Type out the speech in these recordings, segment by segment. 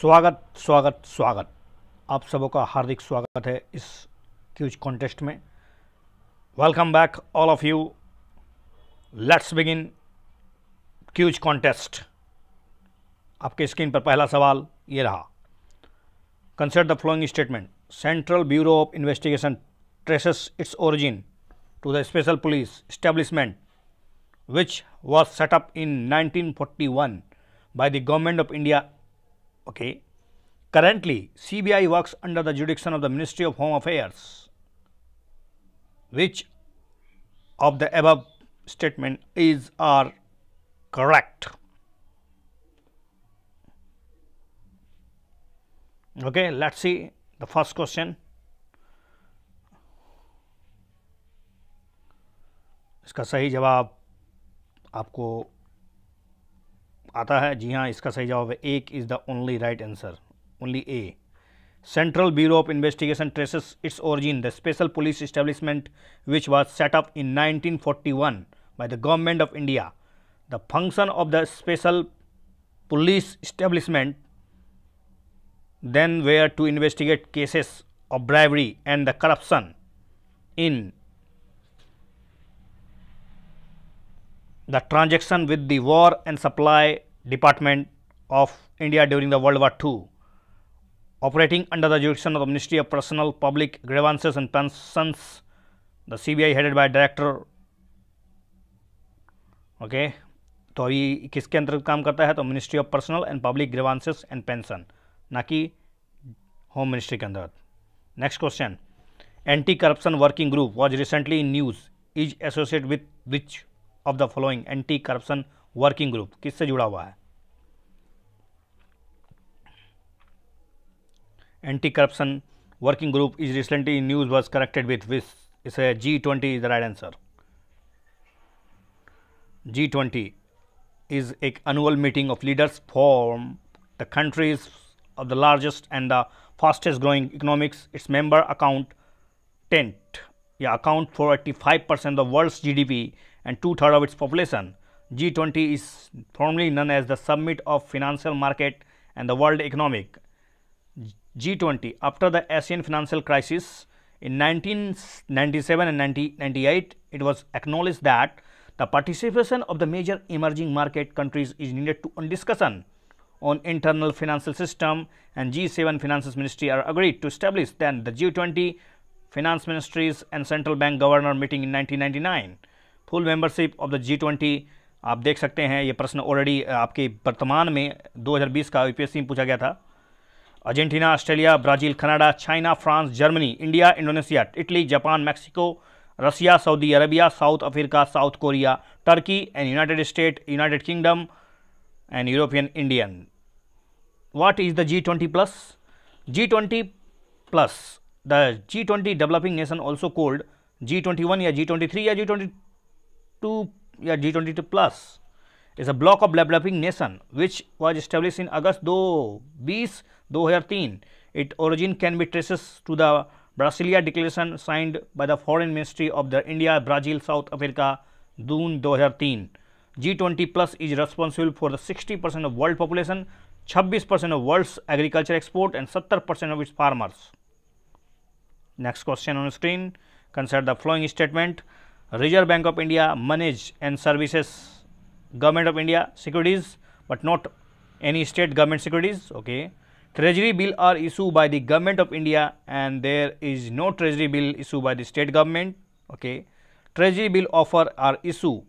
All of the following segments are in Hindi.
स्वागत स्वागत स्वागत आप सबों का हार्दिक स्वागत है इस क्यूज कॉन्टेस्ट में welcome back all of you let's begin quiz contest आपके स्क्रीन पर पहला सवाल ये रहा consider the following statement central bureau of investigation traces its origin to the special police establishment which was set up in nineteen forty one by the government of India Okay. Currently, CBI works under the jurisdiction of the Ministry of Home Affairs. Which of the above statement is are correct? Okay, let's see the first question. iska sahi jawab aapko आता है जी हाँ इसका सही जवाब है एक is the only right answer only a central bureau of investigation traces its origin the special police establishment which was set up in 1941 forty one by the government of India the function of the special police establishment then were to investigate cases of bribery and the corruption in the transaction with the war and supply Department of India during the World War 2 operating under the jurisdiction of the Ministry of Personal, Public Grievances and Pensions, the CBI headed by Director. Okay, तो अभी किसके अंतर्गत kaam karta hai to ministry of personal and public grievances and pension na ki home ministry ke andar next question anti corruption working group was recently in news is associated with which of the following anti corruption working group किससे जुड़ा हुआ है anti corruption working group is recently news was connected with विस इसे G twenty is the right answer G twenty is एक annual meeting of leaders for the countries of the largest and the fastest growing economics its member account टेंट या account for eighty five percent the world G D P and two third of its population G20 is formally known as the Summit of Financial Market and the World Economic. G20 after the Asian financial crisis in 1997 and 1998 it was acknowledged that the participation of the major emerging market countries is needed to on discussion on internal financial system and G7 finances ministry are agreed to establish then the G20 finance ministries and central bank governor meeting in 1999 full membership of the G20 आप देख सकते हैं ये प्रश्न ऑलरेडी आपके वर्तमान में 2020 का यूपीएससी में पूछा गया था Argentina Australia Brazil Canada China France Germany India Indonesia Italy Japan Mexico Russia Saudi Arabia South Africa South Korea Turkey and United State United Kingdom and European Indian what is the G plus G plus the G developing nation also called G या जी या जी yeah, G22 plus is a block of developing nation which was established in August 20 2013. Its origin can be traced to the Brasilia Declaration signed by the Foreign Ministry of the India, Brazil, South Africa, June 2013. G20 plus is responsible for the 60 percent of world population, 26 percent of world's agriculture export and 70 percent of its farmers. Next question on screen, consider the following statement. Reserve Bank of India manage and services government of India securities but not any state government securities okay treasury bill are issued by the government of India and there is no treasury bill issued by the state government okay treasury bill offer are issued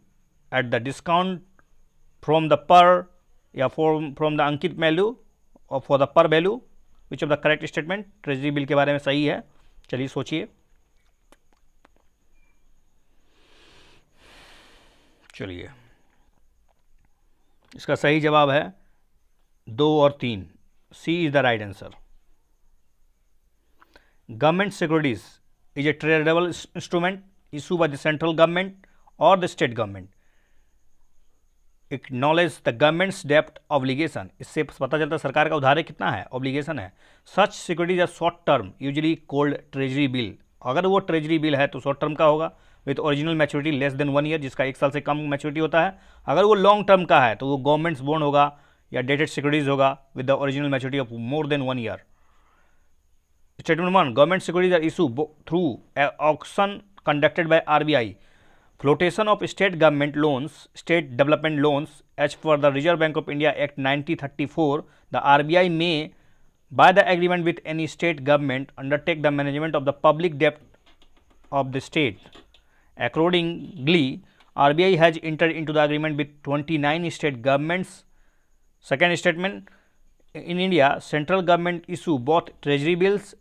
at the discount from the per yeah from from the ankit value or for the per value which of the correct statement treasury bill के बारे में सही है चलिए सोचिए चलिए इसका सही जवाब है दो और तीन C is the right answer government securities is a tradable instrument issue by the central government और the state government acknowledge the government's डेप्ट ऑब्लिगेशन इससे पता चलता है सरकार का उधार कितना है ऑब्लिगेशन है such securities are short term usually called treasury bill अगर वो ट्रेजरी बिल है तो शॉर्ट टर्म का होगा with original maturity less than one year जिसका एक साल से कम मैच्योरिटी होता है अगर वो लॉन्ग टर्म का है तो वो गवर्नमेंट्स बोन होगा या डेटेड सिक्योरिटीज होगा with the original maturity of more than one year statement one government securities are issue through auction conducted by I flotation of state government loans state development loans as per the reserve bank of India act four the R B I may by the agreement with any state government undertake the management of the public डेप्ट of the state Accordingly, RBI has entered into the agreement with 29 state governments. Second statement, in India, central government issue both treasury bills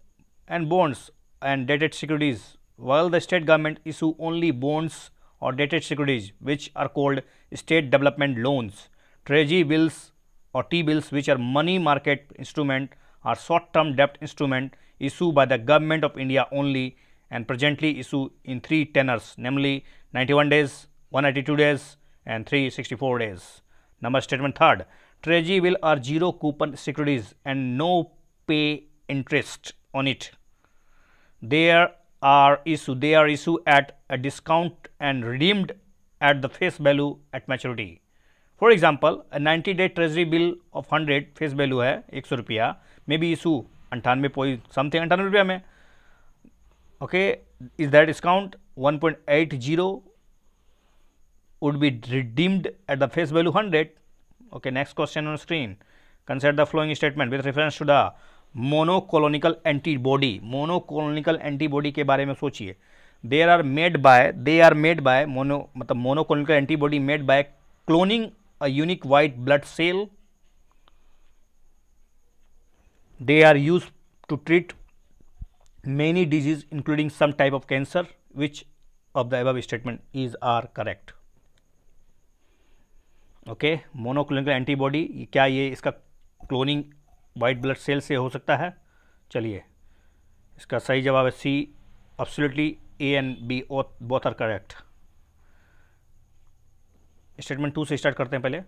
and bonds and dated securities, while the state government issue only bonds or dated securities which are called state development loans. Treasury bills or T-bills which are money market instrument or short-term debt instrument issued by the government of India only and presently issue in three tenors namely 91 days, 182 days and 364 days. Number statement third, Treasury will or zero coupon securities and no pay interest on it. There are issue, they are issue at a discount and redeemed at the face value at maturity. For example, a 90 day treasury bill of 100 face value है 100 रुपया मे बी इशू अंठानवे पॉइंट something अंठानवे रुपया में okay is that discount 1.80 would be redeemed at the face value 100 okay next question on screen consider the following statement with reference to the monoclonal antibody monoclonal antibody के बारे में सोचिए they're are made by they are made by mono मतलब monoclonal antibody made by cloning a unique white blood cell they are use to treat many disease including some type of cancer which of the above statement is are correct okay monoclonal antibody क्या ये इसका क्लोनिंग वाइट ब्लड सेल से हो सकता है चलिए इसका सही जवाब है C absolutely A and B both are correct statement two से स्टार्ट करते हैं पहले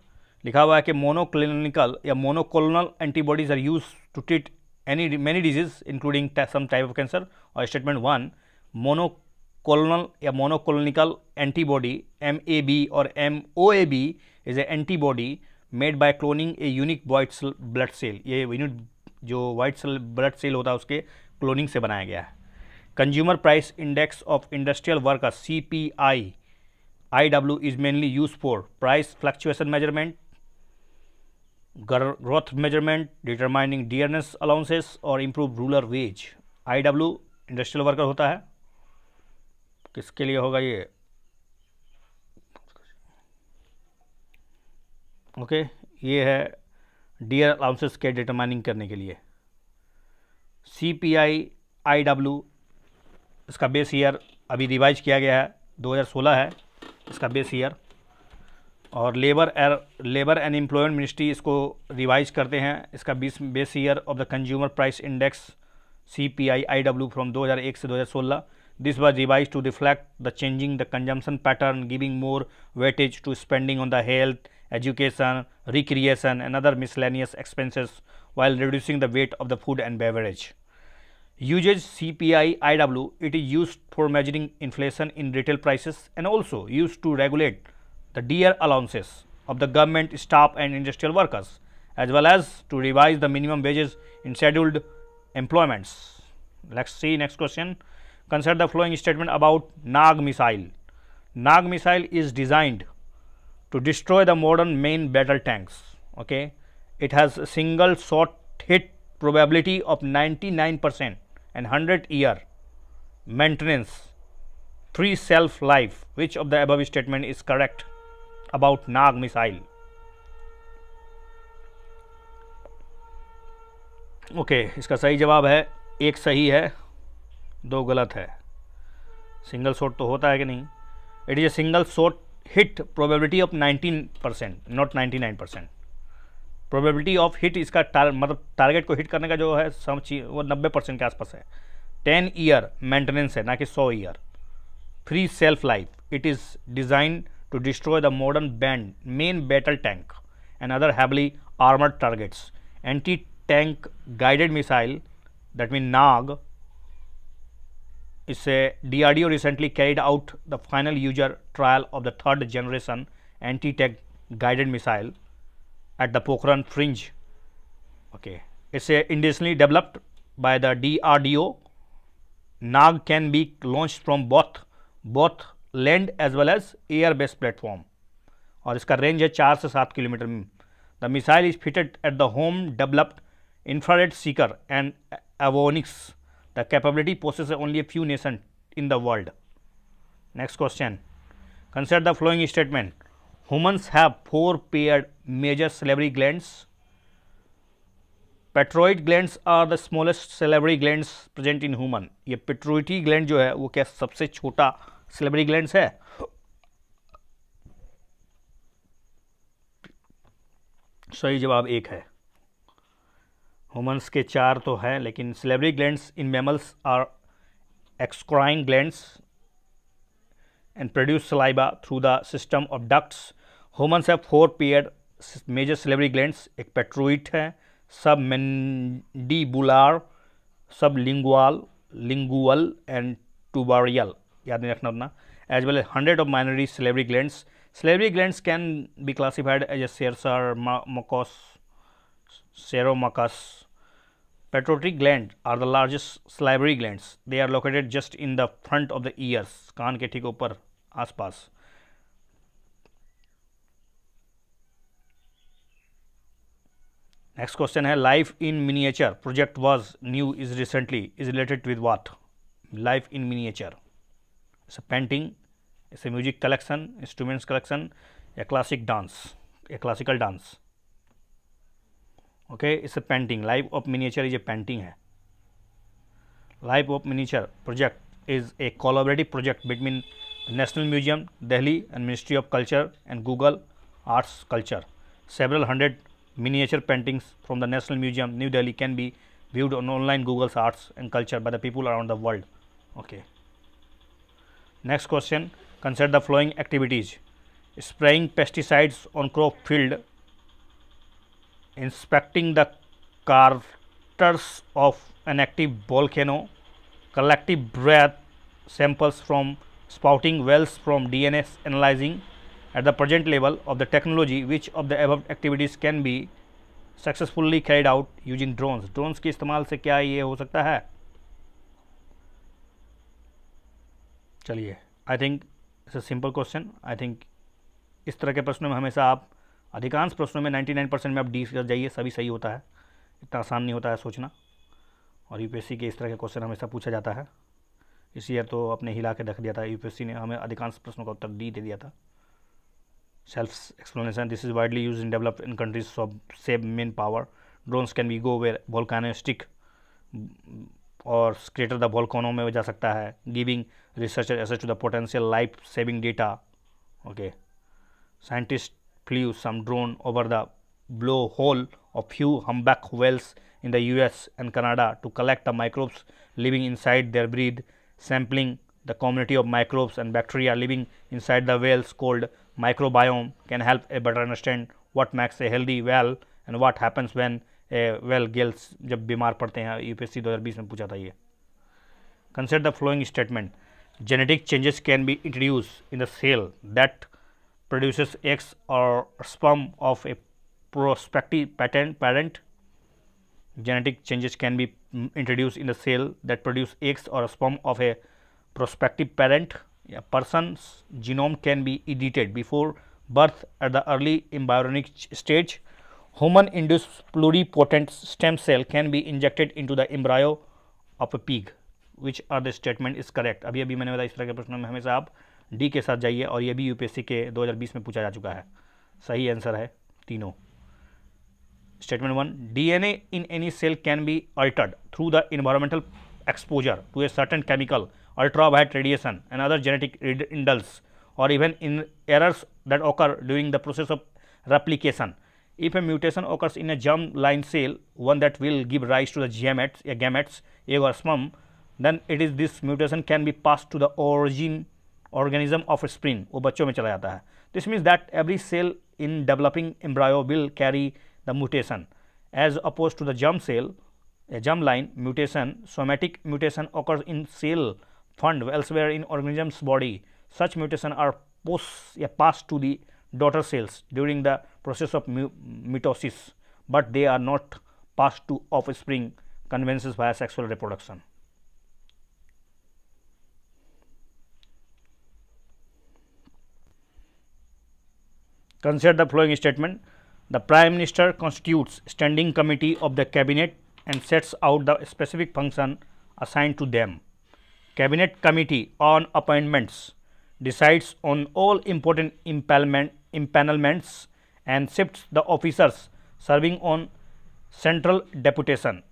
लिखा हुआ है कि मोनोक्लिनिकल या monoclonal antibodies are use to treat any many diseases including some type of cancer or statement 1 monoclonal a monoclonal antibody MAB or MOAB is a antibody made by cloning a unique white cell blood cell ye unit jo white cell blood cell hota hai uske cloning se banaya gaya hai consumer price index of industrial workers CPI IW is mainly used for price fluctuation measurement growth measurement, determining dearness allowances और improve ruler wage. IW industrial worker होता है किसके लिए होगा ये ओके okay, ये है डियर अलाउंसेस के डिटरमाइनिंग करने के लिए C P I I W इसका बेस ईयर अभी रिवाइज किया गया है 2016 है इसका बेस ईयर और labour uh, labour and employment ministry इसको रिवाइज करते हैं इसका बीस base year of the consumer price index C P I I W from दो हज़ार एक से दो हज़ार सोलह this was revise to reflect the changing the consumption pattern giving more weightage to spending on the health education recreation and other miscellaneous expenses while reducing the weight of the food and beverage usages C P I I W it is use for measuring inflation in retail prices and also use to regulate the dear allowances of the government staff and industrial workers as well as to revise the minimum wages in scheduled employments. Let us see next question. Consider the following statement about Nag missile. Nag missile is designed to destroy the modern main battle tanks. Okay, It has a single shot hit probability of 99 percent and 100 year maintenance free self life. Which of the above statement is correct? About Nag missile okay okay, इसका सही जवाब है एक सही है दो गलत है सिंगल शॉट तो होता है कि नहीं it is a single shot hit probability of 19 percent not 99 percent probability of hit इसका टार, मतलब टारगेट को हिट करने का जो है सम वो 90 परसेंट के आसपास है टेन ईयर मेंटेनेंस है ना कि सौ year free shelf life it is design to destroy the modern band, main battle tank and other heavily armored targets. Anti-tank guided missile that means NAG is a DRDO recently carried out the final user trial of the third generation anti-tank guided missile at the Pokhran fringe. Okay. It is indigenously developed by the DRDO. NAG can be launched from both both land as well as air based platform और इसका रेंज है चार से सात kilometre the missile is fitted at the home developed infrared seeker and avionics the capability process only a few nation in the world next question consider the following statement humans have four paired major salivary gland parotid glands are the smallest salivary gland present in human ये पेट्रोइटी ग्लैंड जो है वो क्या सबसे छोटा सिलेबरी ग्लैंड है सही जवाब एक है हुमन्स के चार तो हैं लेकिन salivary glands in mammals are exocrine glands and produce saliva through the system of ducts humans है four pair major salivary glands एक पेट्रोइट है सब मेंडिबुलार सब लिंगुअल लिंगुअल एंड टूबारियल याद नहीं रखना उतना as well as hundred of minor salivary gland salivary gland can be classified as a serous mucous seromucous Pituitary gland are the largest salivary gland they are located just in the front of the ears कान के ठीक ऊपर आस पास नेक्स्ट क्वेश्चन है life in miniature project was news is recently is related with what life in miniature It's a painting, it is a music collection, instruments collection, a classic dance, a classical dance. Okay, it's a painting. Life of miniature is a painting. Life of miniature project is a collaborative project between National Museum, Delhi, and Ministry of Culture and Google Arts Culture. Several hundred miniature paintings from the National Museum, New Delhi, can be viewed on online Google's Arts and Culture by the people around the world. Okay. Next question consider the following activities spraying pesticides on crop field, inspecting the craters of an active volcano, collecting breath samples from spouting wells from DNS analyzing at the present level of the technology which of the above activities can be successfully carried out using drones drones के इस्तेमाल से क्या ये हो सकता है चलिए I think it's a simple question I think इस तरह के प्रश्नों में हमेशा आप अधिकांश प्रश्नों में 99 परसेंट में आप डी कर जाइए सभी सही होता है इतना आसान नहीं होता है सोचना और यू के इस तरह के क्वेश्चन हमेशा पूछा जाता है इस ईयर तो अपने हिला के रख दिया था यू ने हमें अधिकांश प्रश्नों का उत्तर डी दे दिया था self explanation this is widely use in developing countries of save manpower drones can be go where volcano stick और स्क्रेटर द वोल्कानो में जा सकता है giving researcher access to the potential life saving data. Okay. Scientists flew some drone over the blowhole of few humpback whales in the US and Canada to collect the microbes living inside their breed, sampling the community of microbes and bacteria living inside the whales called microbiome can help a better understand what makes a healthy whale and what happens when a whale gets. जब बीमार पड़ते हैं यूपीएससी 2020 में पूछा था ये consider the following statement genetic changes can be introduced in the cell that produces eggs or sperm of a prospective patent parent. Genetic changes can be mm, introduced in the cell that produce eggs or sperm of a prospective parent. A person's genome can be edited before birth at the early embryonic stage. Human induced pluripotent stem cell can be injected into the embryo of a pig. Which are the statement is correct अभी अभी मैंने बताया इस तरह के प्रश्नों में हमेशा आप डी के साथ जाइए और ये भी यूपीएससी के 2020 में पूछा जा चुका है सही आंसर है तीनों statement one DNA in any cell can be altered through the environmental exposure to a certain chemical ultraviolet radiation and other genetic indels और even in errors that occur during the process of replication if a mutation occurs in a germ line cell one that will give rise to the gametes, या gametes egg or Then it is this mutation can be passed to the origin organism of spring वो बच्चों में चला जाता है this means that every cell in developing embryo will the the mutation as opposed to the germ cell germ line mutation somatic mutation occurs in cell fund elsewhere in organism's body such mutation are post yeah, passed to the daughter cells during the process of mitosis but they are not passed to offspring convenes via sexual reproduction Consider the following statement. The Prime Minister constitutes standing committee of the cabinet and sets out the specific function assigned to them. Cabinet committee on appointments decides on all important impanelments and shifts the officers serving on central deputation.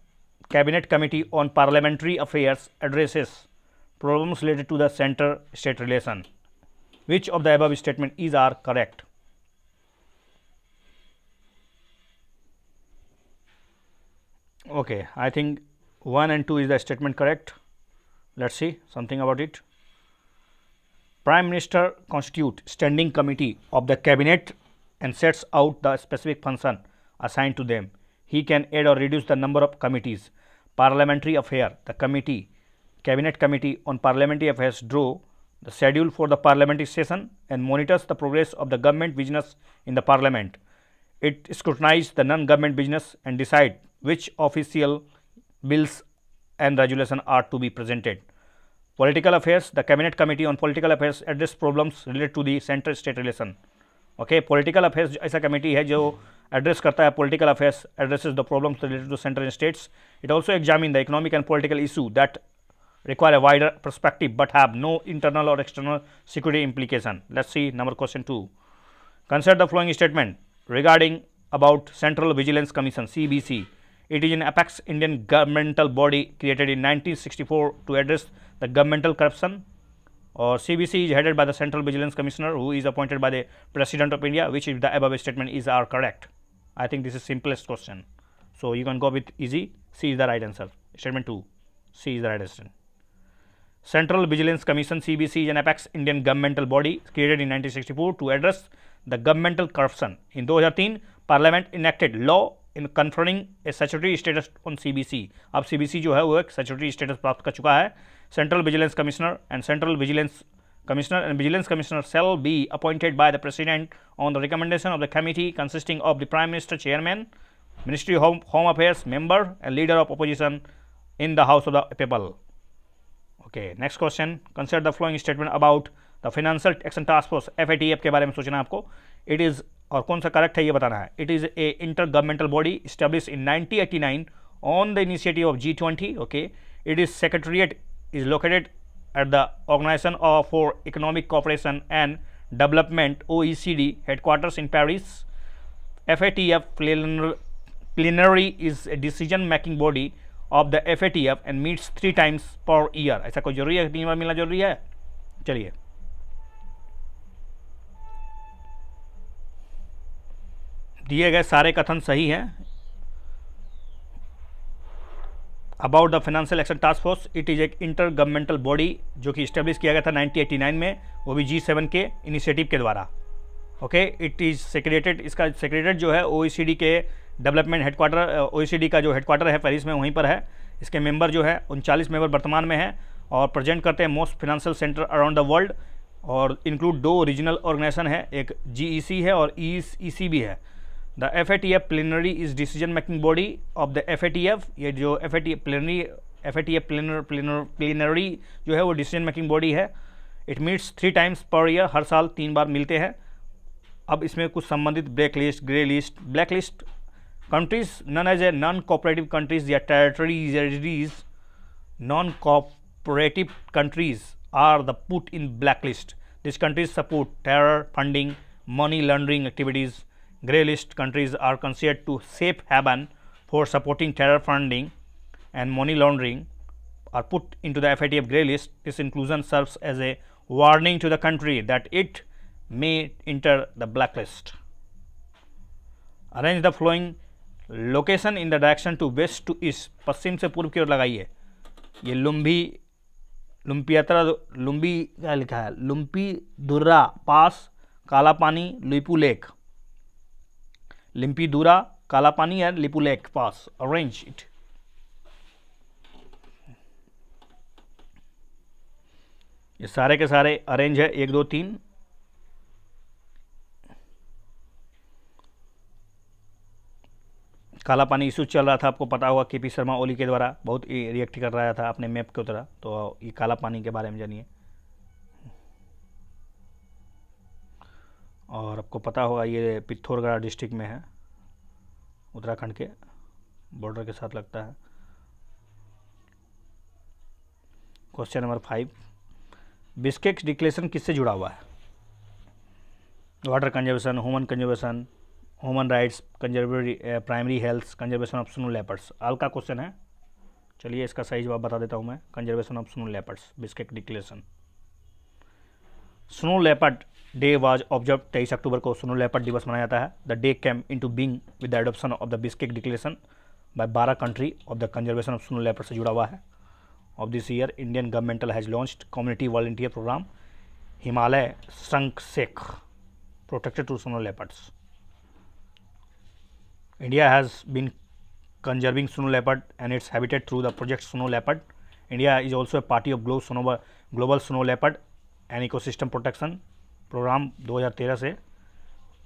Cabinet Committee on Parliamentary Affairs addresses problems related to the center-state relation. Which of the above statement is are correct? okay i think 1 and 2 is the statement correct let us see something about it prime minister constitute standing committee of the cabinet and sets out the specific function assigned to them he can add or reduce the number of committees parliamentary affair the committee cabinet committee on parliamentary affairs draw the schedule for the parliamentary session and monitors the progress of the government business in the parliament it scrutinized the non-government business and decide which official bills and regulation are to be presented. Political affairs, the cabinet committee on political affairs address problems related to the center state relation. Okay, political affairs is a committee है जो address political affairs addresses the problems related to center and states. It also examines the economic and political issue that require a wider perspective but have no internal or external security implication. Let's see number question 2. Consider the following statement regarding about Central Vigilance Commission CBC. It is an apex Indian governmental body created in 1964 to address the governmental corruption or CBC is headed by the Central Vigilance Commissioner who is appointed by the President of India which if the above statement is are correct. I think this is simplest question. So, you can go with easy C is the right answer statement 2 C is the right answer. Central Vigilance Commission CBC is an apex Indian governmental body created in 1964 to address the governmental corruption. In 2003, Parliament enacted law in conferring a statutory status on CBC. अब CBC has है वो statutory status, स्टेटस प्राप्त कर Central Vigilance central vigilance commissioner and vigilance commissioner shall be appointed by the president on the recommendation of the committee consisting of the prime minister chairman ministry of home, home affairs member and leader of opposition in the house of the people okay next question consider the following statement about the financial action task force F के बारे में सोचना आपको इट इज और कौन सा करेक्ट है ये बताना है it is a inter governmental body establish in 1989 on the initiative of G twenty okay it is secretariat is located at the organisation of for economic cooperation and development O E C D headquarters in Paris F A T F plenary is a decision making body of the F A T F and meets three times per year ऐसा कोई जरूरी है तीन बार मिलना जरूरी है चलिए दिए गए सारे कथन सही हैं about the financial action task force it is एक इंटर गवर्नमेंटल बॉडी जो कि इस्टेब्लिश किया गया था 1989 में वो भी जी सेवन के इनिशिएटिव के द्वारा ओके इट इज़ सेक्रेटेड इसका सेक्रेटेड जो है ओ e के डेवलपमेंट हेडक्वार्टर ओ का जो हेडक्वार्टर है पेरिस में वहीं पर है इसके मेंबर जो है उनचालीस मेंबर वर्तमान में हैं और प्रेजेंट करते हैं most financial centre around the world और इंक्लूड दो रीजनल ऑर्गेनाइजेशन है एक जी e है और ई e भी है the F A T F plenary is decision making body of the F A T F ये जो F A T F plenary F A T F plenary plenary plenary जो है वो डिसीजन मेकिंग बॉडी है it meets three times per year हर साल तीन बार मिलते हैं अब इसमें कुछ संबंधित black list grey list black list countries known as a non cooperative countries या territories non cooperative countries are the put in black list this countries support terror funding money laundering activities grey list countries are considered to safe haven for supporting terror funding and money laundering are put into the FATF grey list. This inclusion serves as a warning to the country that it may enter the blacklist. Arrange the following location in the direction to west to east. पश्चिम से पूर्व की ओर लगाइए ये लुम्भी लुम्पियात्रा लुम्बी क्या लिखा है लुम्पी दुर्रा पास Kala Pani Kala Kalapani and Lipulekh pass arrange it ये सारे के सारे अरेंज है एक दो तीन काला पानी इशू चल रहा था आपको पता होगा केपी शर्मा ओली के द्वारा बहुत रिएक्ट कर रहा था अपने मैप के तरह तो ये काला पानी के बारे में जानिए और आपको पता होगा ये पिथौरगढ़ डिस्ट्रिक्ट में है उत्तराखंड के बॉर्डर के साथ लगता है question number five Bishkek declaration किससे जुड़ा हुआ है water conservation human conservation human rights conservatory primary health conservation of snow leopards all का क्वेश्चन है चलिए इसका सही जवाब बता देता हूँ मैं conservation of snow leopards Bishkek declaration snow leopard day was observe तेईस अक्टूबर को सोनो लेपर्ड दिवस मनाया जाता है the day came into being with the adoption of the Bishkek declaration by बारह country of the conservation of snow leopard से जुड़ा हुआ है of this year Indian governmental has launch community volunteer programme Himalaya Sanrakshak protected to snow leopards India has been conserving Sunu leopard and its habitat through the project Sunu leopard India is also a party of global snow global Sunu leopard and programme 2013 से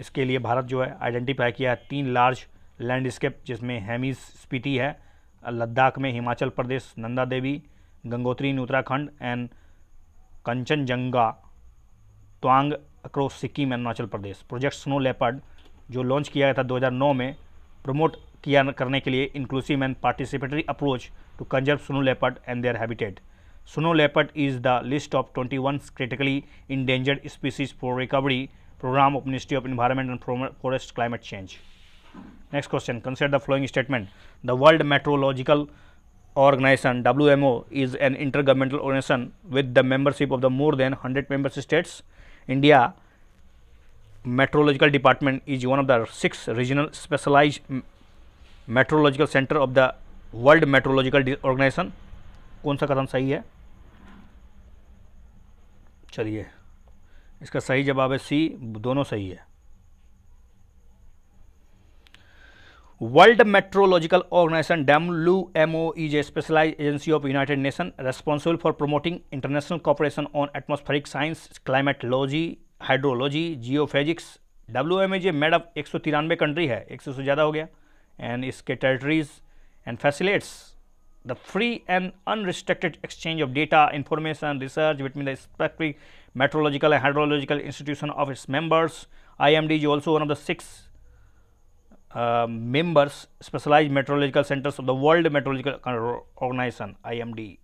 इसके लिए भारत जो है आइडेंटिफाई किया है तीन लार्ज लैंडस्केप जिसमें हैमीज स्पीति है लद्दाख में Himachal Pradesh Nanda Devi Gangotri in Uttarakhand and Kanchenjunga Tawang across Sikkim and Arunachal Pradesh project snow leopard जो लॉन्च किया गया था 2009 में प्रमोट किया करने के लिए inclusive and participatory approach to conserve snow leopard and their habitat Snow leopard is the list of 21 critically endangered species for recovery program of Ministry of Environment and Forest Climate Change. Next question, consider the following statement. The World Meteorological Organization WMO is an intergovernmental organization with the membership of the more than 100 member states. India Meteorological Department is one of the six regional specialized meteorological center of the World Meteorological Organization. कौन सा कथन सही है चलिए इसका सही जवाब है सी दोनों सही है World Meteorological Organization W M O is a specialise agency of United Nation responsible for promoting international cooperation on atmospheric science climatology hydrology geophysics W M A made of एक सौ तिरानवे कंट्री है एक सौ से ज़्यादा हो गया एंड इसके territories and facilitates the free and unrestricted exchange of data, information, research between the respective meteorological and hydrological institution of its members. IMD is also one of the six uh, members specialized meteorological centers of the World Meteorological Organization IMD.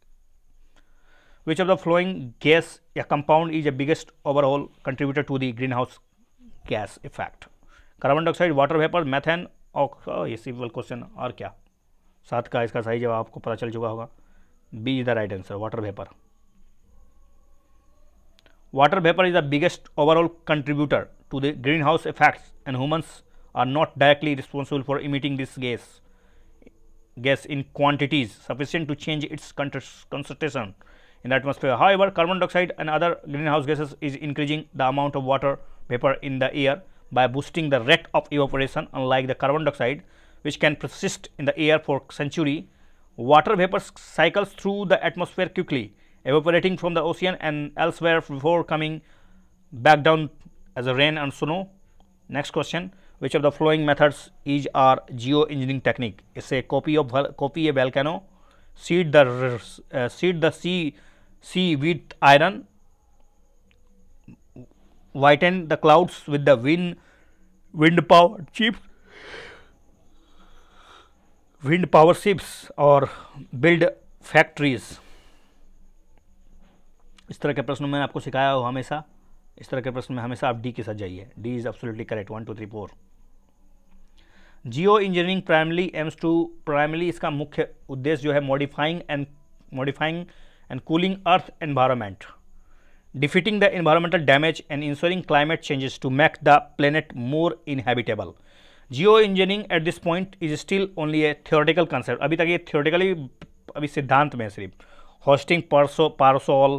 Which of the following gas a compound is the biggest overall contributor to the greenhouse gas effect? Carbon dioxide, water vapor, methane, Oh, yes, simple question. Or क्या सात का इसका सही जवाब आपको पता चल चुका होगा B is the right answer water vapour water vapour is the biggest overall contributor to the greenhouse effects and humans are not directly responsible for emitting this gas gas in quantities sufficient to change its concentration in the atmosphere however carbon dioxide and other greenhouse gases is increasing the amount of water vapour in the air by boosting the rate of evaporation unlike the carbon dioxide which can persist in the air for century. Water vapor cycles through the atmosphere quickly, evaporating from the ocean and elsewhere before coming back down as a rain and snow. Next question, which of the following methods is our geoengineering technique? It's a copy of copy a volcano, seed the uh, seed the sea sea with iron, whiten the clouds with the wind wind power chips wind power ships और बिल्ड फैक्ट्रीज इस तरह के प्रश्न मैंने आपको सिखाया हो हमेशा इस तरह के प्रश्न में हमेशा आप डी के साथ जाइए D is absolutely correct one two three four geoengineering primarily aims to primarily इसका मुख्य उद्देश्य जो है modifying and modifying and cooling earth environment defeating the environmental damage and ensuring climate changes to make the planet more inhabitable geoengineering at this point is still only a theoretical concept अभी तक ये थियोरेटिकली अभी सिद्धांत में है सिर्फ hoisting parasol parasol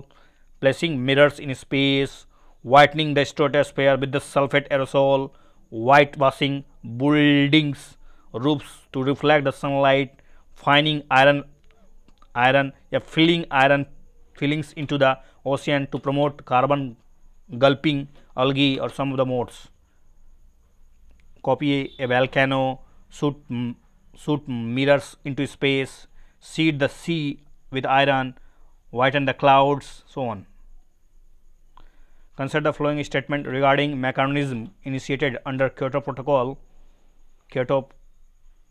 placing mirrors in space whitening the stratosphere with the sulphate aerosol white washing buildings roofs to reflect the sunlight finding iron iron a filling iron fillings into the ocean to promote carbon gulping algae or some of the modes copy a volcano, shoot, shoot mirrors into space, seed the sea with iron, whiten the clouds, so on. Consider the following statement regarding mechanism initiated under Kyoto Protocol, Kyoto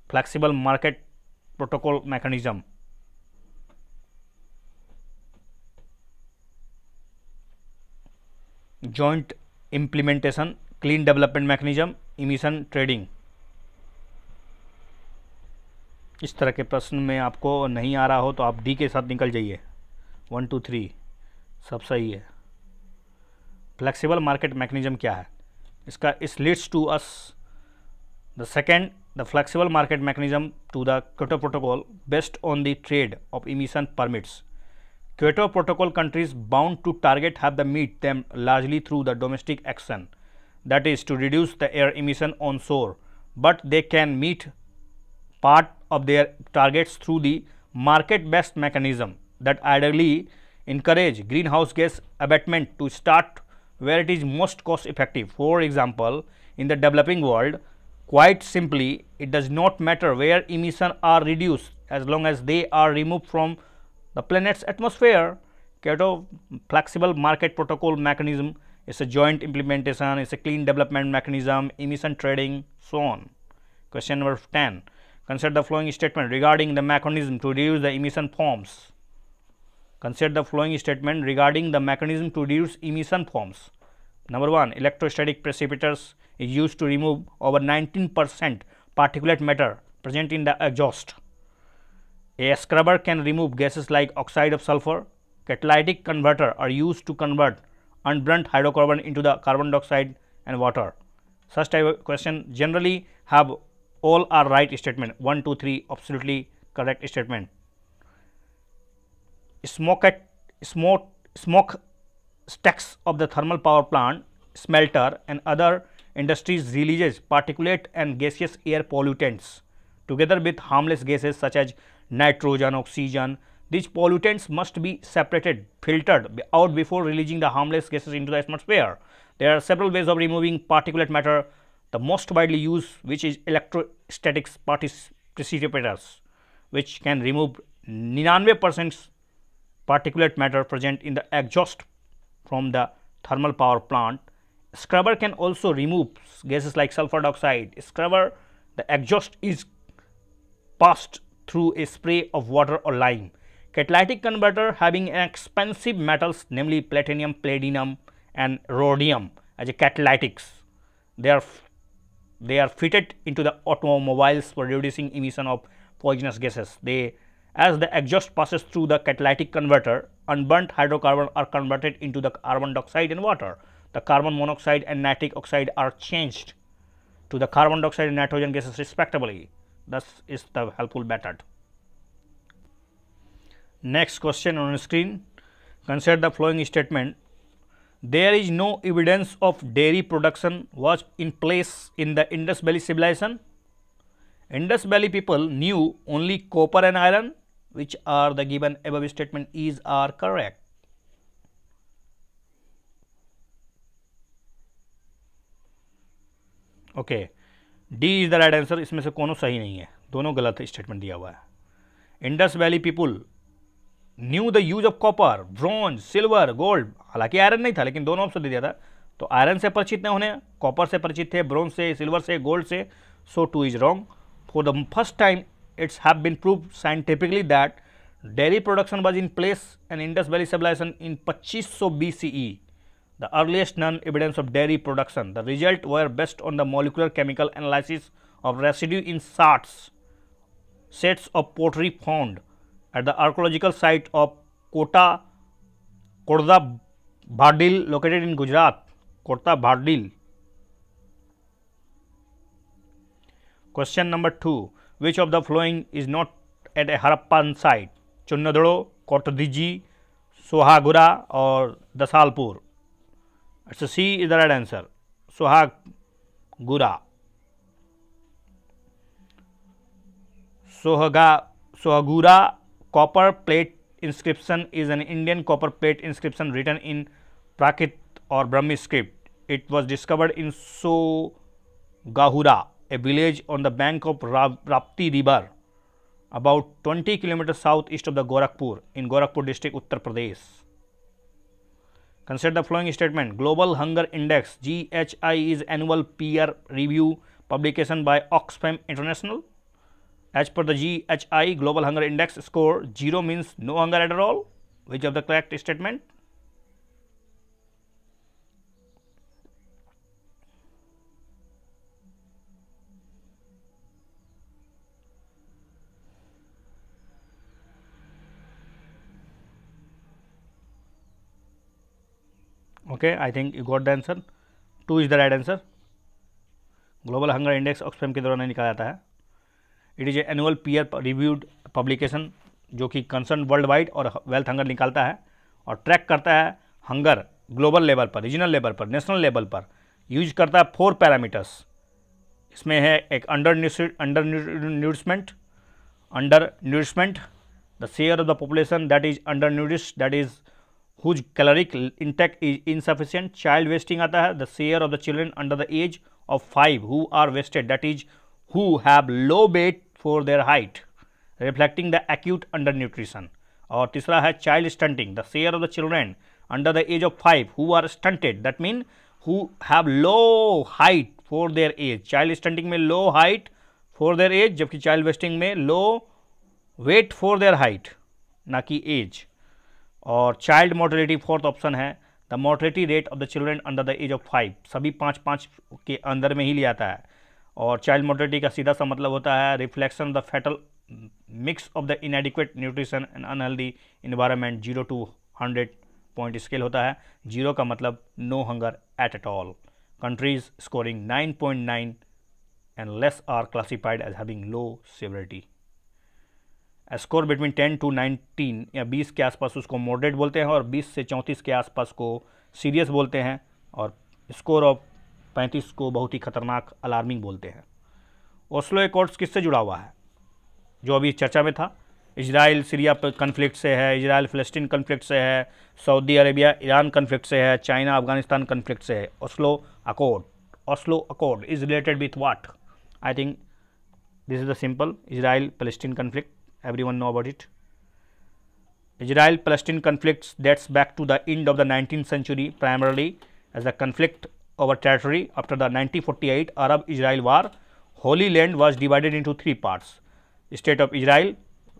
Flexible Market Protocol Mechanism. Joint implementation clean development mechanism emission trading इस तरह के प्रश्न में आपको नहीं आ रहा हो तो आप डी के साथ निकल जाइए वन टू थ्री सब सही है फ्लेक्सिबल मार्केट मैकेनिज्म क्या है इसका इस leads to us the second the flexible market mechanism to the Kyoto Protocol based on the trade of emission permits Kyoto Protocol countries bound to target have the meet them largely through the domestic action that is to reduce the air emission on shore, but they can meet part of their targets through the market based mechanism that ideally encourage greenhouse gas abatement to start where it is most cost effective. For example, in the developing world, quite simply it does not matter where emissions are reduced as long as they are removed from the planet's atmosphere. Kyoto flexible market protocol mechanism it's a joint implementation, it's a clean development mechanism, emission trading, so on. Question number 10. Consider the following statement regarding the mechanism to reduce the emission forms. Consider the following statement regarding the mechanism to reduce emission forms. Number 1. Electrostatic precipitators is used to remove over 19 percent particulate matter present in the exhaust. A scrubber can remove gases like oxide of sulfur. Catalytic converter are used to convert and blunt hydrocarbon into the carbon dioxide and water? Such type of question generally have all are right statement 1, 2, 3 absolutely correct statement. Smoke at smoke smoke stacks of the thermal power plant, smelter and other industries releases particulate and gaseous air pollutants together with harmless gases such as nitrogen, oxygen, these pollutants must be separated, filtered out before releasing the harmless gases into the atmosphere. There are several ways of removing particulate matter, the most widely used which is electrostatic precipitators, which can remove 99% particulate matter present in the exhaust from the thermal power plant. Scrubber can also remove gases like sulfur dioxide. Scrubber, the exhaust is passed through a spray of water or lime catalytic converter having an expensive metals namely platinum, palladium, and rhodium as a catalytics. They are, they are fitted into the automobiles for reducing emission of poisonous gases. They as the exhaust passes through the catalytic converter, unburnt hydrocarbons are converted into the carbon dioxide and water. The carbon monoxide and nitric oxide are changed to the carbon dioxide and nitrogen gases respectively. Thus is the helpful method. Next question on screen, consider the following statement. There is no evidence of dairy production was in place in the Indus Valley civilization. Indus Valley people knew only copper and iron which are the given above statement is are correct. Okay D is the right answer इसमें से कोनो सही नहीं है दोनों गलत स्टेटमेंट दिया हुआ है Indus Valley people knew the use of copper bronze silver gold हालांकि आयरन नहीं था लेकिन दोनों ऑप्शन दे दिया था तो आयरन से परिचित नहीं होने कॉपर से परिचित थे ब्रॉन्ज से सिल्वर से गोल्ड से so two is wrong for the first time it's have been prove scientifically that dairy production was in place and Indus Valley Civilisation in पच्चीस सौ B C the earliest known evidence of dairy production the result were based on the molecular chemical analysis of residue in shards sets of pottery found at the archaeological site of Kota Korda Bhardil located in Gujarat. Kota Bhardil. Question number 2. Which of the following is not at a Harappan site? Chunnadoro, Kotadiji, Sohagura or Dasalpur. So C is the right answer. Sohagura. Sohaga, Sohagura copper plate inscription is an Indian copper plate inscription written in Prakrit or Brahmi script. It was discovered in So Gahura, a village on the bank of Rapti river, about 20 kilometers southeast of the Gorakhpur in Gorakhpur district, Uttar Pradesh. Consider the following statement. Global Hunger Index GHI is annual peer review publication by Oxfam International. As per the GHI Global Hunger Index score, 0 means no hunger at all. Which of the correct statement? okay i think you got the answer 2 is the right answer Global Hunger Index Oxfam के द्वारा नहीं निकाला जाता है it is a annual peer reviewed publication जो कि कंसर्न वर्ल्ड वाइड और वेल्थ हंगर निकालता है और ट्रैक करता है हंगर ग्लोबल लेवल पर रीजनल लेवल पर नेशनल लेवल पर यूज करता है फोर पैरामीटर्स इसमें है एक under undernourishment undernourishment the share of the population that is undernourished that is whose caloric intake is insufficient child wasting आता है the share of the children under the age of five who are wasted that is who have low weight their height reflecting the acute undernutrition और तीसरा है child stunting the share of the children under the age of five who are stunted that mean who have low height for their age child stunting में low height for their age जबकि चाइल्ड वेस्टिंग में low weight for their height ना कि एज और चाइल्ड मोर्टेलिटी फोर्थ ऑप्शन है the mortality rate of the children under the age of five सभी पाँच पाँच के अंदर में ही लिया आता है और चाइल्ड मोर्टिलिटी का सीधा सा मतलब होता है reflection the fatal mix of the inadequate nutrition and unhealthy environment zero to hundred point scale होता है जीरो का मतलब no hunger at at all countries scoring nine point nine and less are classified as having low severity score between ten to nineteen या बीस के आसपास उसको मॉडरेट बोलते हैं और बीस से चौंतीस के आसपास को सीरियस बोलते हैं और स्कोर ऑफ पैंतीस को बहुत ही खतरनाक अलार्मिंग बोलते हैं ओस्लो एकॉर्ड्स किससे जुड़ा हुआ है जो अभी चर्चा में था इसराइल सीरिया कन्फ्लिक्ट से है इसराइल फ़लस्तीन कन्फ्लिक्ट से है सऊदी अरेबिया ईरान कन्फ्लिक्ट से है चाइना अफगानिस्तान कन्फ्लिक्ट से है Oslo accord Oslo accord is related with what I think this is the simple Israel फ़लस्तीन conflict everyone know about it Israel Palestine conflict dates back to the end of the nineteen century primarily as the conflict our territory after the 1948 Arab-Israel war, Holy Land was divided into three parts. State of Israel,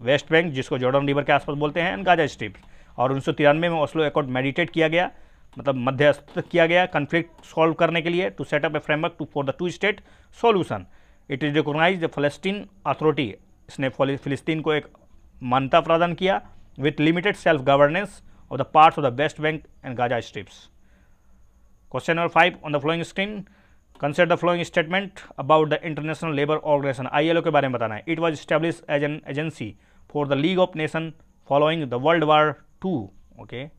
West Bank जिसको जॉर्डन रिवर के आसपास बोलते हैं एंड गाजा स्ट्रिप और उन्नीस में ओस्लो एकॉर्ड मेडिटेट किया गया मतलब मध्यस्थ किया गया कन्फ्लिक्ट सॉल्व करने के लिए to set up a framework to for the two state solution it is recognise the फलस्तीन अथॉरिटी इसने फिलिस्तीन को एक मान्यता प्रदान किया with limited self governance of the parts of the West Bank and Gaza strips Question number 5 on the following screen consider the following statement about the International Labour Organization ILO के बारे में बताना है It was established as an agency for the League of Nations following the World War II. Okay.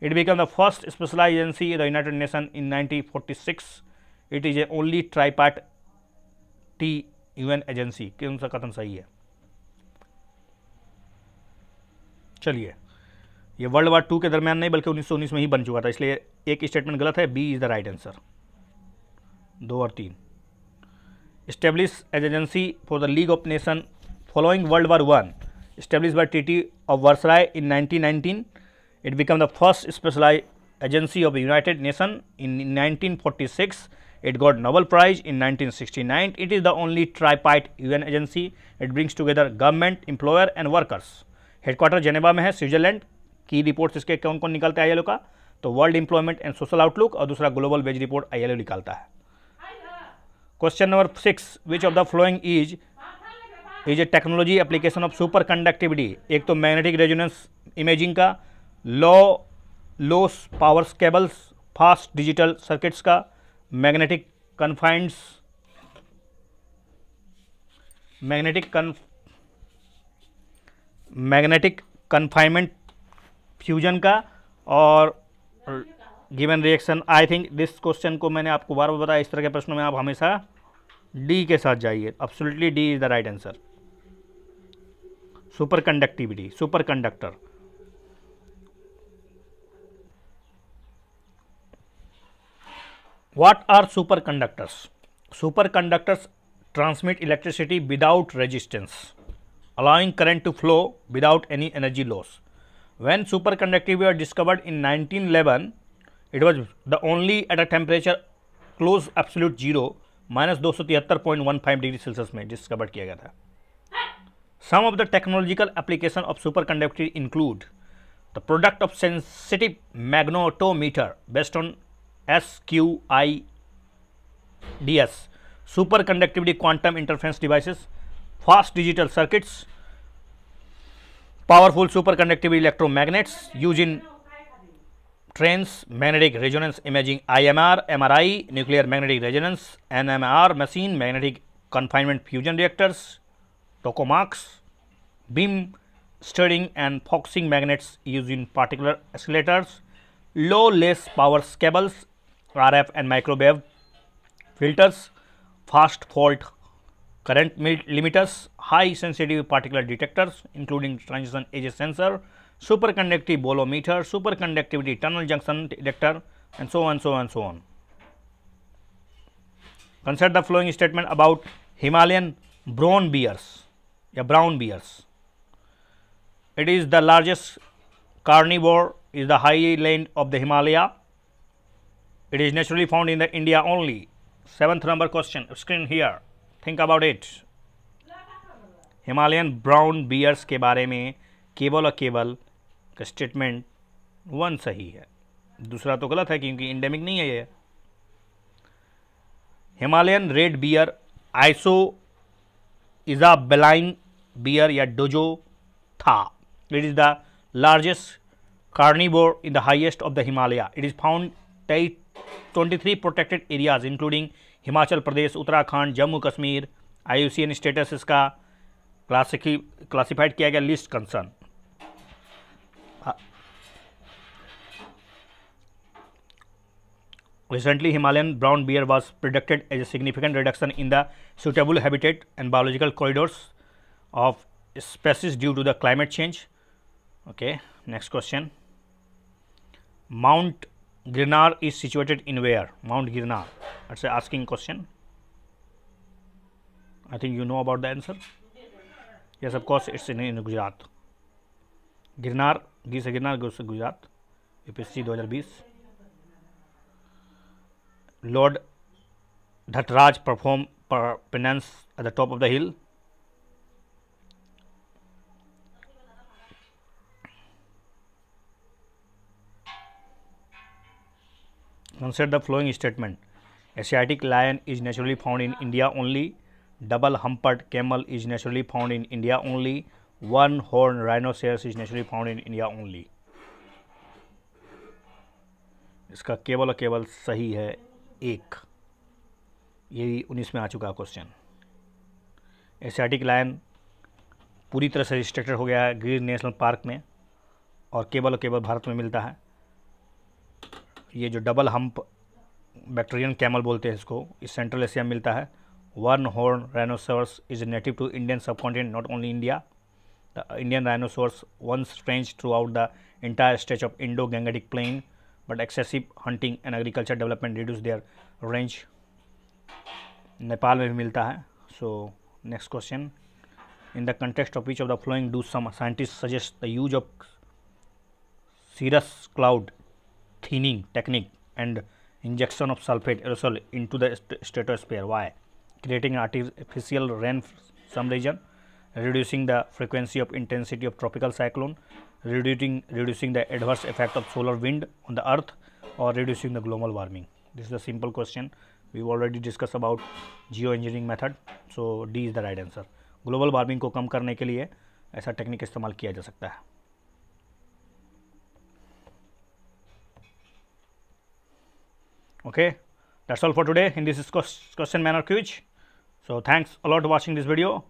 It became the first specialized agency in the United Nations in 1946. It is a only tripartite UN agency कौन सा कथन सही है चलिए ये वर्ल्ड वार टू के दरमियान नहीं बल्कि 1919 में ही बन चुका था इसलिए एक स्टेटमेंट गलत है B is the right answer दो और तीन establish as agency for the League of Nation following World War one establish by treaty of Versailles in nineteen it become the first specialise agency of United Nation in 1946 It got Nobel Prize in 1969. It is the only tripartite UN agency. It brings together government, employer, and workers. Headquarters Geneva में है स्विट्जरलैंड की reports इसके कौन कौन निकलते हैं ये लोग का तो World Employment and Social Outlook और दूसरा ग्लोबल वेज रिपोर्ट आई निकालता है question number six which of the following is is a technology application of superconductivity एक तो मैग्नेटिक रेजोनेंस इमेजिंग का low low power cables fast digital circuits का magnetic confines magnetic con magnetic confinement fusion का और given reaction I think this question को मैंने आपको बार बार बताया इस तरह के प्रश्नों में आप हमेशा डी के साथ जाइए absolutely D is the right answer superconductivity superconductor what are superconductors superconductors transmit electricity without resistance allowing current to flow without any energy loss when superconductive were discovered in 1911 it was the only at a temperature close absolute zero minus दो डिग्री सेल्सियस में डिस्कवर किया गया था some of the technological application of superconductive include the product of sensitive magnetometer based on S Q I D S superconductivity quantum interference devices fast digital circuits powerful superconducting electromagnets used in trains, magnetic resonance imaging IMR, MRI, nuclear magnetic resonance, NMR machine, magnetic confinement fusion reactors, tokamaks, beam stirring and focusing magnets used in particular oscillators, low less power cables, RF and microwave filters, fast fault current limiters, high sensitive particular detectors including transition edge sensor, superconductive bolometer, superconductivity tunnel junction detector and so on so on so on. Consider the following statement about Himalayan brown bears, a brown bears. It is the largest carnivore, is the land of the Himalaya. It is naturally found in the India only. Seventh number question, screen here. Think about it Himalayan brown bears के बारे में केवल और केवल का स्टेटमेंट वन सही है दूसरा तो गलत है क्योंकि इंडेमिक नहीं है ये हिमालयन रेड बियर आइसो इजाबेलाइन बियर या डोजो था it is the largest in the the of the Himalaya it is found found twenty three protected areas including Himachal Pradesh Uttarakhand Jammu Kashmir I status इसका क्लासिकी क्लासिफाइड किया गया list concern recently Himalayan brown bear was projected as a significant reduction in the suitable habitat and biological corridors of species due to the climate change okay next question mount Girnar is situated in where? Mount Girnar. That's a asking question. I think you know about the answer. Yes, of course, it's in, in Gujarat. Girnar, Gisa Girnar goes to Gujarat. UPSC 2020. Lord Dhatraj perform per penance at the top of the hill. Consider the following statement. Asiatic lion is naturally found in India only. Double humped camel is naturally found in India only. One horn rhinoceros is naturally found in India only. इसका केवल और केवल सही है एक ये भी उन्नीस में आ चुका क्वेश्चन एशियाटिक लायन पूरी तरह से रिस्ट्रिक्टेड हो गया है ग्रीन नेशनल पार्क में और केवल और केवल भारत में मिलता है ये जो डबल हम्प बैक्टेरियन कैमल बोलते हैं इसको इस सेंट्रल एशिया में मिलता है one horn rhinoceros is native to Indian sub continent not only India the Indian rhinoceros once ranged throughout the entire stretch of Indo Gangetic plain but excessive hunting and agriculture development reduce their range Nepal में भी मिलता है so next question in the context of which of the following do some scientist suggest the use of cirrus cloud thinning technique and injection of sulfate aerosol into the st stratosphere. Why? Creating artificial rain some region, reducing the frequency of intensity of tropical cyclone, reducing, reducing the adverse effect of solar wind on the earth or reducing the global warming. This is a simple question. We've already discussed about geoengineering method. So, D is the right answer. Global warming को कम करने के लिए ऐसा टेक्निक इस्तेमाल किया जा सकता है okay that's all for today in this question manner quiz so thanks a lot for watching this video